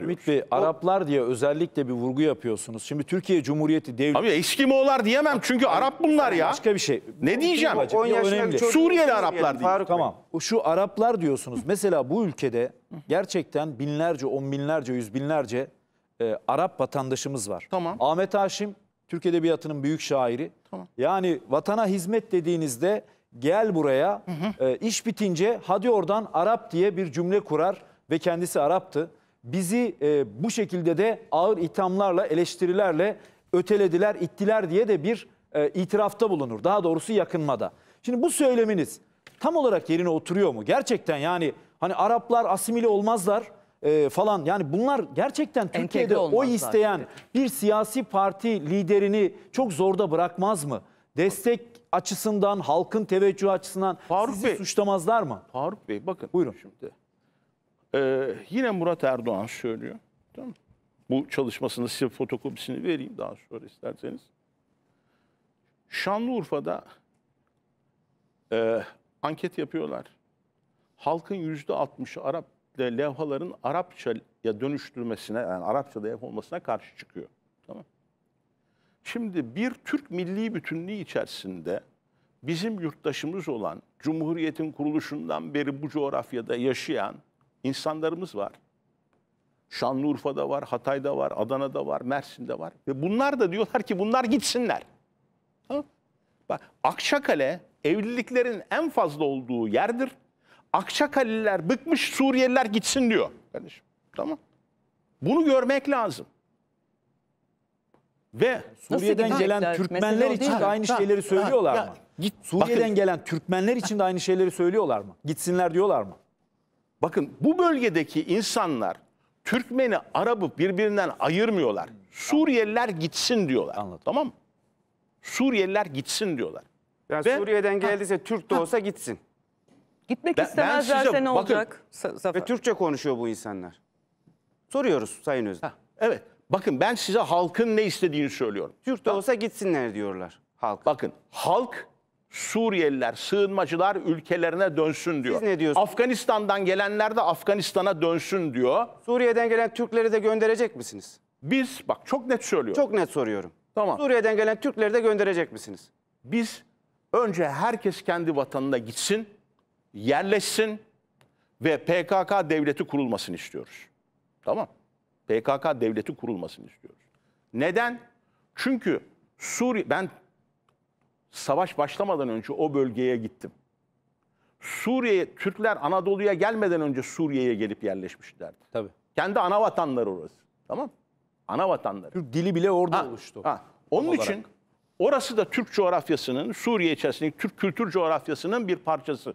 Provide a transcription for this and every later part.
diyoruz. Ümit Bey, Araplar diye özellikle bir vurgu yapıyorsunuz. Şimdi Türkiye Cumhuriyeti devleti... Abi Eskimoğullar diyemem çünkü Arap bunlar ya. Başka bir şey. Ne diyeceğim? Bacım, 10 yaşındaki çocuk- Suriyeli Araplar değil. Tamam. Şu Araplar diyorsunuz. Mesela bu ülkede gerçekten binlerce, on binlerce, yüz binlerce e, Arap vatandaşımız var. Tamam. Ahmet Haşim, Türk Edebiyatı'nın büyük şairi. Tamam. Yani vatana hizmet dediğinizde gel buraya, e, iş bitince hadi oradan Arap diye bir cümle kurar ve kendisi Arap'tı bizi e, bu şekilde de ağır ithamlarla, eleştirilerle ötelediler, ittiler diye de bir e, itirafta bulunur. Daha doğrusu yakınmada. Şimdi bu söyleminiz tam olarak yerine oturuyor mu? Gerçekten yani hani Araplar asimile olmazlar e, falan. Yani bunlar gerçekten Türkiye'de o isteyen dedi. bir siyasi parti liderini çok zorda bırakmaz mı? Destek açısından, halkın teveccühü açısından Faruk sizi Bey, suçlamazlar mı? Faruk Bey bakın. Buyurun. Şimdi ee, yine Murat Erdoğan söylüyor. Tamam Bu çalışmasını size fotokopisini vereyim daha sonra isterseniz. Şanlıurfa'da e, anket yapıyorlar. Halkın yüzde altmışı Arap e, levhaların Arapça'ya dönüştürmesine, yani Arapça'da levh olmasına karşı çıkıyor. Tamam Şimdi bir Türk milli bütünlüğü içerisinde bizim yurttaşımız olan, Cumhuriyet'in kuruluşundan beri bu coğrafyada yaşayan insanlarımız var. Şanlıurfa'da var, Hatay'da var, Adana'da var, Mersin'de var. Ve bunlar da diyorlar ki bunlar gitsinler. Ha? Bak Akçakale evliliklerin en fazla olduğu yerdir. Akçakaleliler bıkmış Suriyeliler gitsin diyor. Kardeşim tamam. Bunu görmek lazım. Ve Suriye'den gelen Türkmenler için de aynı şeyleri söylüyorlar mı? Suriye'den gelen Türkmenler için de aynı şeyleri söylüyorlar mı? Gitsinler diyorlar mı? Bakın bu bölgedeki insanlar Türkmeni, Arapı birbirinden ayırmıyorlar. Suriyeliler gitsin diyorlar. Anladım. Tamam mı? Suriyeliler gitsin diyorlar. Yani Ve, Suriye'den geldiyse ha, Türk de olsa ha. gitsin. Gitmek ben, istemezlerse ben size, ne olacak? Bakın, Ve Türkçe konuşuyor bu insanlar. Soruyoruz Sayın Özden. Evet. Bakın ben size halkın ne istediğini söylüyorum. Türk de olsa gitsinler diyorlar halk. Bakın halk Suriyeliler, sığınmacılar ülkelerine dönsün diyor. Siz ne diyorsunuz? Afganistan'dan gelenler de Afganistan'a dönsün diyor. Suriye'den gelen Türkleri de gönderecek misiniz? Biz bak çok net söylüyorum. Çok net soruyorum. Tamam. Suriye'den gelen Türkleri de gönderecek misiniz? Biz önce herkes kendi vatanına gitsin, yerleşsin ve PKK devleti kurulmasını istiyoruz. Tamam. PKK devleti kurulmasını istiyoruz. Neden? Çünkü Suriye ben savaş başlamadan önce o bölgeye gittim. Suriye, Türkler Anadolu'ya gelmeden önce Suriye'ye gelip yerleşmişlerdi. Tabii. Kendi ana vatanları orası. Tamam Ana vatanları. Türk dili bile orada ha, oluştu. Ha. Onun olarak. için orası da Türk coğrafyasının, Suriye içerisindeki Türk kültür coğrafyasının bir parçası.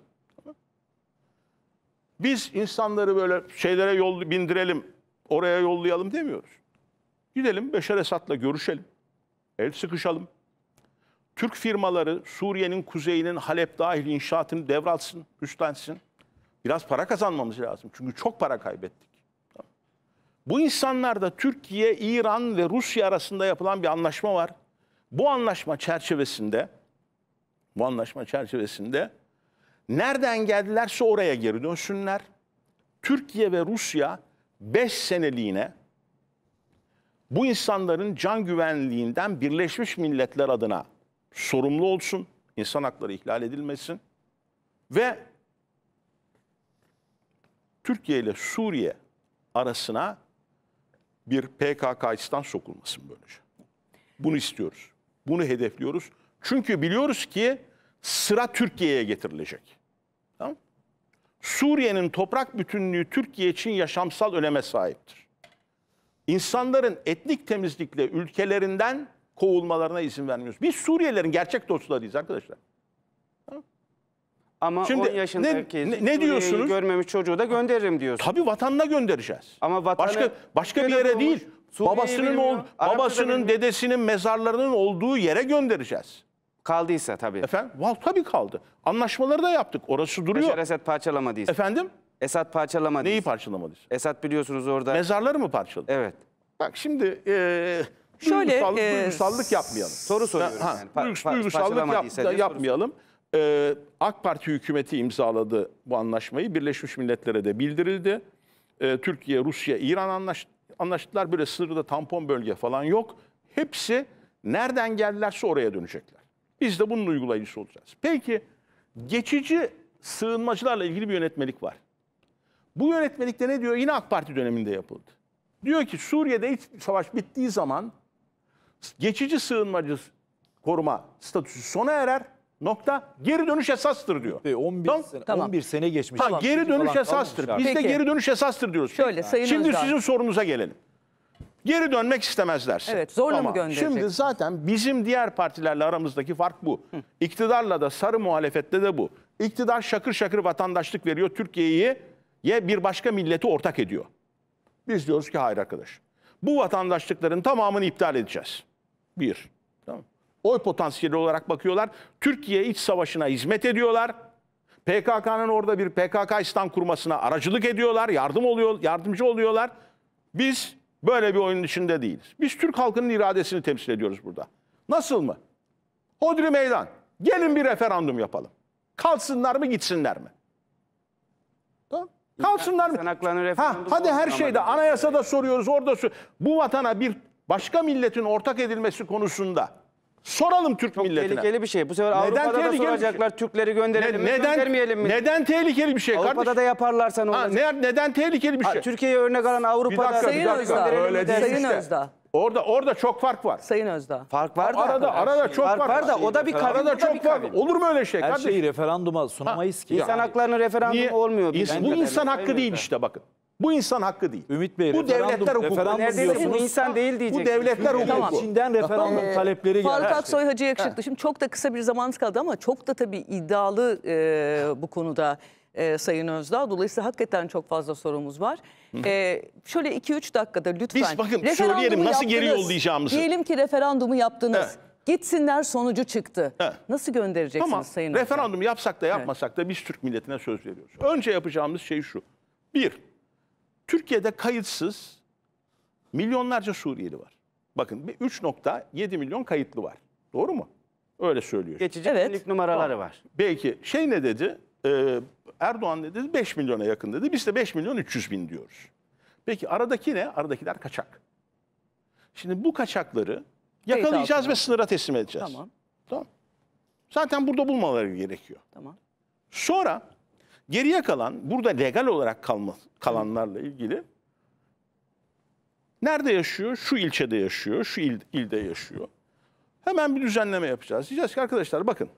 Biz insanları böyle şeylere yol bindirelim, oraya yollayalım demiyoruz. Gidelim Beşer Esad'la görüşelim, el sıkışalım, Türk firmaları Suriye'nin kuzeyinin Halep dahil inşaatını devralsın, üstlensin. Biraz para kazanmamız lazım. Çünkü çok para kaybettik. Bu insanlar da Türkiye, İran ve Rusya arasında yapılan bir anlaşma var. Bu anlaşma çerçevesinde bu anlaşma çerçevesinde nereden geldilerse oraya geri dönsünler. Türkiye ve Rusya 5 seneliğine bu insanların can güvenliğinden Birleşmiş Milletler adına sorumlu olsun, insan hakları ihlal edilmesin ve Türkiye ile Suriye arasına bir PKK'istan sokulmasın böylece. Bunu istiyoruz. Bunu hedefliyoruz. Çünkü biliyoruz ki sıra Türkiye'ye getirilecek. Tamam? Suriye'nin toprak bütünlüğü Türkiye için yaşamsal öneme sahiptir. İnsanların etnik temizlikle ülkelerinden kovulmalarına izin vermiyoruz. Biz Suriyelilerin gerçek dostlarıyız arkadaşlar. Ama Şimdi 10 yaşındaki ne, ne, ne diyorsunuz? görmemiş çocuğu da gönderirim diyorsun. Tabii vatanına göndereceğiz. Ama vatana başka başka bir yere olmuş. değil. Suriye'yi babasının ol, babasının, dedesinin mezarlarının olduğu yere göndereceğiz. Kaldıysa tabii. Efendim? Val tabii kaldı. Anlaşmaları da yaptık. Orası duruyor. Beşer Esad parçalamadıysa. Efendim? Esad parçalamadıysa. Neyi parçalamadıysa? Esad biliyorsunuz orada. Mezarları mı parçaladı? Evet. Bak şimdi e, Şöyle duygusallık, e, duygusallık yapmayalım. Soru soruyorum ha, yani. Pa, duygusallık yap, yapmayalım. Ee, AK Parti hükümeti imzaladı bu anlaşmayı. Birleşmiş Milletler'e de bildirildi. Ee, Türkiye, Rusya, İran anlaş, anlaştılar. Böyle sınırda tampon bölge falan yok. Hepsi nereden geldilerse oraya dönecekler. Biz de bunun uygulayıcısı olacağız. Peki geçici sığınmacılarla ilgili bir yönetmelik var. Bu yönetmelikte ne diyor? Yine AK Parti döneminde yapıldı. Diyor ki Suriye'de iç savaş bittiği zaman geçici sığınmacı koruma statüsü sona erer. Nokta. Geri dönüş esastır diyor. 11 tamam. sene tamam. 11 sene geçmiş. Ha, geri dönüş esastır. Biz de geri dönüş esastır diyoruz. Şöyle Sayın Şimdi Özdağ. sizin sorunuza gelelim. Geri dönmek istemezlerse. Evet, zorla tamam. mı gönderecek? Şimdi zaten bizim diğer partilerle aramızdaki fark bu. İktidarla da sarı muhalefette de bu. İktidar şakır şakır vatandaşlık veriyor Türkiye'yi ye bir başka milleti ortak ediyor. Biz diyoruz ki hayır arkadaş bu vatandaşlıkların tamamını iptal edeceğiz. Bir. Tamam. Oy potansiyeli olarak bakıyorlar. Türkiye iç savaşına hizmet ediyorlar. PKK'nın orada bir PKK İslam kurmasına aracılık ediyorlar, yardım oluyor, yardımcı oluyorlar. Biz böyle bir oyunun içinde değiliz. Biz Türk halkının iradesini temsil ediyoruz burada. Nasıl mı? Hodri meydan. Gelin bir referandum yapalım. Kalsınlar mı gitsinler mi? Tamam. Kalsınlar mı? Ha, hadi her şeyde anayasada soruyoruz orada Bu vatana bir başka milletin ortak edilmesi konusunda soralım Türk Çok milletine. tehlikeli bir şey. Bu sefer neden Avrupa'da da şey? soracaklar şey? Türkleri gönderelim ne, mi neden, göndermeyelim mi? Neden tehlikeli bir şey Avrupa'da kardeşim? da yaparlarsa ne olacak? Ha, ne, neden tehlikeli bir şey? Türkiye'ye örnek alan Avrupa'da bir dakika, bir dakika. Sayın Özdağ. Öyle Sayın işte. Orada orada çok fark var. Sayın Özdağ. Fark var da. Arada arada şey- çok fark, var. da o da bir kavim. Arada çok fark. Olur mu öyle şey Her kardeşim? şeyi referanduma sunamayız ki. İnsan yani. haklarını referandum Niye? olmuyor. İns bu insan hakkı değil işte bakın. Bu insan hakkı değil. Ümit Bey, bu devletler hukuku. Neredeyse bu insan değil diyecek. Bu devletler hukuku. Tamam. İçinden referandum ee, talepleri geldi. Faruk Aksoy Hacı Yakışıklı. Şimdi çok da kısa bir zamanımız kaldı ama çok da tabii iddialı e, bu konuda e, Sayın Özdağ. Dolayısıyla hakikaten çok fazla sorumuz var. E, şöyle 2-3 dakikada lütfen. Biz bakın Referandumu söyleyelim nasıl geri yaptınız. yollayacağımızı. Diyelim ki referandumu yaptınız. Evet. Gitsinler sonucu çıktı. Evet. Nasıl göndereceksiniz Tamam Sayın Özdağ? referandum yapsak da yapmasak da biz Türk milletine söz veriyoruz. Önce yapacağımız şey şu. Bir, Türkiye'de kayıtsız milyonlarca Suriyeli var. Bakın bir 3.7 milyon kayıtlı var. Doğru mu? Öyle söylüyor. Geçici Evet. numaraları var. Belki şey ne dedi? e, Erdoğan ne dedi? 5 milyona yakın dedi. Biz de 5 milyon 300 bin diyoruz. Peki aradaki ne? Aradakiler kaçak. Şimdi bu kaçakları yakalayacağız ve sınıra teslim edeceğiz. Tamam. Tamam. Zaten burada bulmaları gerekiyor. Tamam. Sonra geriye kalan, burada legal olarak kalma, kalanlarla ilgili nerede yaşıyor? Şu ilçede yaşıyor, şu il, ilde yaşıyor. Hemen bir düzenleme yapacağız. Diyeceğiz ki arkadaşlar bakın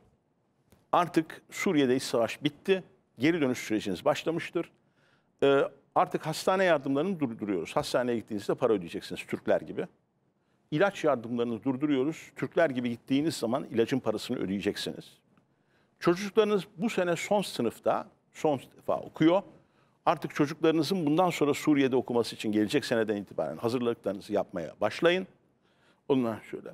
Artık Suriye'de iç savaş bitti. Geri dönüş süreciniz başlamıştır. E, artık hastane yardımlarını durduruyoruz. Hastaneye gittiğinizde para ödeyeceksiniz Türkler gibi. İlaç yardımlarını durduruyoruz. Türkler gibi gittiğiniz zaman ilacın parasını ödeyeceksiniz. Çocuklarınız bu sene son sınıfta, son defa okuyor. Artık çocuklarınızın bundan sonra Suriye'de okuması için gelecek seneden itibaren hazırlıklarınızı yapmaya başlayın. Ondan şöyle.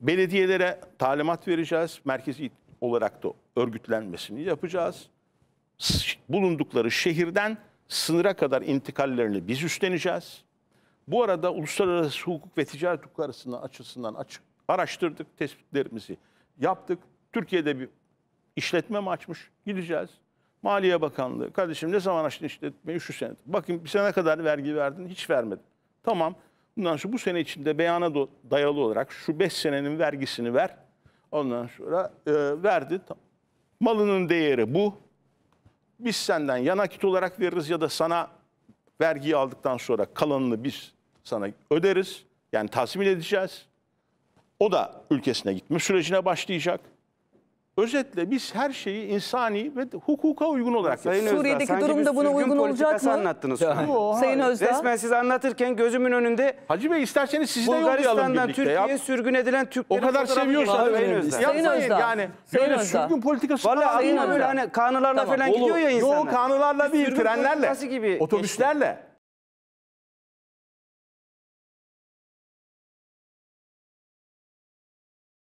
Belediyelere talimat vereceğiz. Merkezi olarak da örgütlenmesini yapacağız. Bulundukları şehirden sınıra kadar intikallerini biz üstleneceğiz. Bu arada uluslararası hukuk ve ticaret hukuku arasında açısından açık, araştırdık, tespitlerimizi yaptık. Türkiye'de bir işletme mi açmış? Gideceğiz. Maliye Bakanlığı, kardeşim ne zaman açtın işletmeyi? Şu sene. Bakın bir sene kadar vergi verdin, hiç vermedin. Tamam, bundan sonra bu sene içinde beyana dayalı olarak şu 5 senenin vergisini ver, Ondan sonra e, verdi. Malının değeri bu. Biz senden yanakit olarak veririz ya da sana vergiyi aldıktan sonra kalanını biz sana öderiz. Yani tasmin edeceğiz. O da ülkesine gitme sürecine başlayacak. Özetle biz her şeyi insani ve hukuka uygun olarak Sayın Özda, Suriye'deki sanki durum da buna uygun olacak politikası mı? anlattınız. Yani. Yo, Sayın Özda. Resmen siz anlatırken gözümün önünde Hacı Bey isterseniz siz de yollayalım Bulgaristan'dan Türkiye'ye ya. sürgün edilen Türkler. O kadar fotoğrafı seviyorsanız Sayın Özda. Sayın Özda. yani. Böyle sürgün politikası Valla Sayın aklına böyle Özda. hani kanılarla Tamam, falan olur. gidiyor ya Yok insanlar. kanılarla değil trenlerle. gibi otobüslerle.